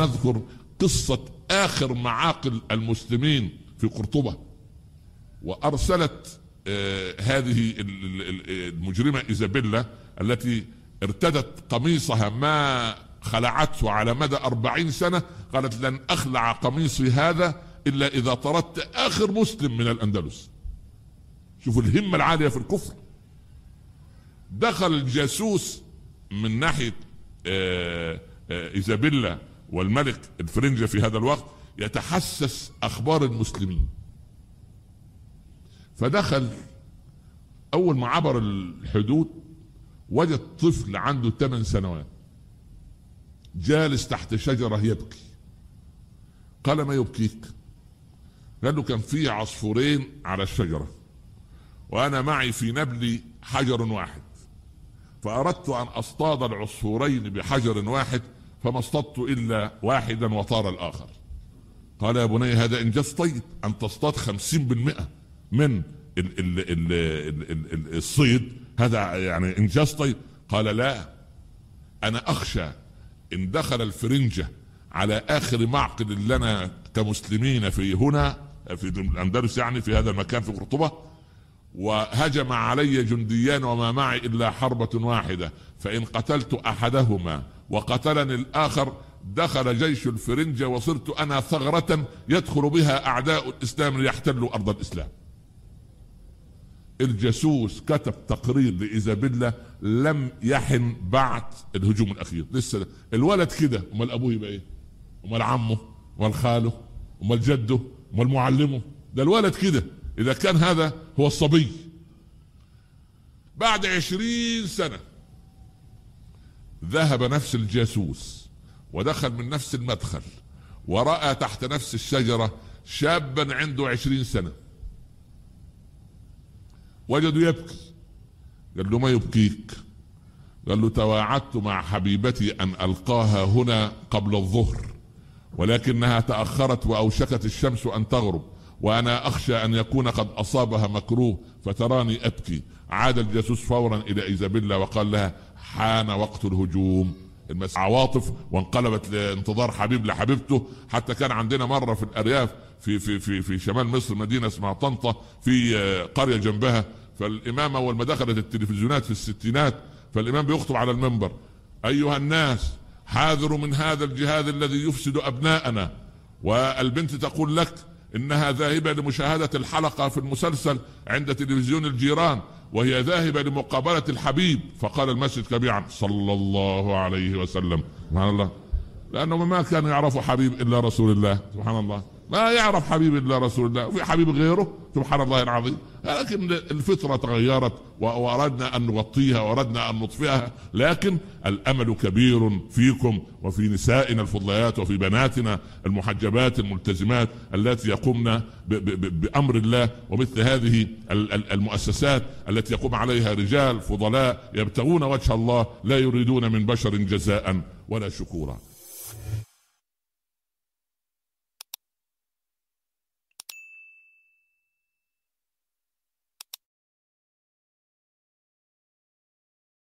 أذكر قصة آخر معاقل المسلمين في قرطبة وأرسلت آه، هذه المجرمة إيزابيلا التي ارتدت قميصها ما خلعته على مدى أربعين سنة قالت لن أخلع قميصي هذا إلا إذا طردت آخر مسلم من الأندلس شوفوا الهمة العالية في الكفر دخل الجاسوس من ناحية آه، آه، إيزابيلا والملك الفرنجة في هذا الوقت يتحسس أخبار المسلمين فدخل أول ما عبر الحدود وجد طفل عنده 8 سنوات جالس تحت شجرة يبكي قال ما يبكيك قال له كان في عصفورين على الشجرة وأنا معي في نبلي حجر واحد فأردت أن أصطاد العصفورين بحجر واحد فما اصطدت الا واحدا وطار الاخر قال يا بني هذا انجاز طيب ان تصطاد خمسين بالمئة من الـ الـ الـ الـ الـ الصيد هذا يعني انجاز طيب قال لا انا اخشى ان دخل الفرنجة على اخر معقد لنا كمسلمين في هنا في الاندلس يعني في هذا المكان في قرطبة وهجم علي جنديان وما معي الا حربه واحده فان قتلت احدهما وقتلني الاخر دخل جيش الفرنجه وصرت انا ثغره يدخل بها اعداء الاسلام ليحتلوا ارض الاسلام الجاسوس كتب تقرير لايزابيلا لم يحن بعد الهجوم الاخير لسه الولد كده امال ابوه يبقى ايه امال عمه امال خاله امال جده امال معلمه ده الولد كده إذا كان هذا هو الصبي بعد عشرين سنة ذهب نفس الجاسوس ودخل من نفس المدخل ورأى تحت نفس الشجرة شابا عنده عشرين سنة وجده يبكي قال له ما يبكيك قال له تواعدت مع حبيبتي أن ألقاها هنا قبل الظهر ولكنها تأخرت وأوشكت الشمس أن تغرب وانا اخشى ان يكون قد اصابها مكروه فتراني ابكي عاد الجاسوس فورا الى ايزابيلا وقال لها حان وقت الهجوم المس عواطف وانقلبت لانتظار حبيب لحبيبته حتى كان عندنا مره في الارياف في في في في شمال مصر مدينه اسمها طنطا في آه، قريه جنبها فالامام اول ما دخلت التلفزيونات في الستينات فالامام بيخطب على المنبر ايها الناس حاذروا من هذا الجهاد الذي يفسد ابناءنا والبنت تقول لك انها ذاهبه لمشاهده الحلقه في المسلسل عند تلفزيون الجيران وهي ذاهبه لمقابله الحبيب فقال المسجد كبيرا صلى الله عليه وسلم سبحان الله لانهم ما كانوا يعرفوا حبيب الا رسول الله سبحان الله لا يعرف حبيب الله رسول الله في حبيب غيره سبحان الله العظيم لكن الفطرة تغيرت وأردنا أن نغطيها وأردنا أن نطفئها لكن الأمل كبير فيكم وفي نسائنا الفضليات وفي بناتنا المحجبات الملتزمات التي يقومن بأمر الله ومثل هذه المؤسسات التي يقوم عليها رجال فضلاء يبتغون وجه الله لا يريدون من بشر جزاء ولا شكورا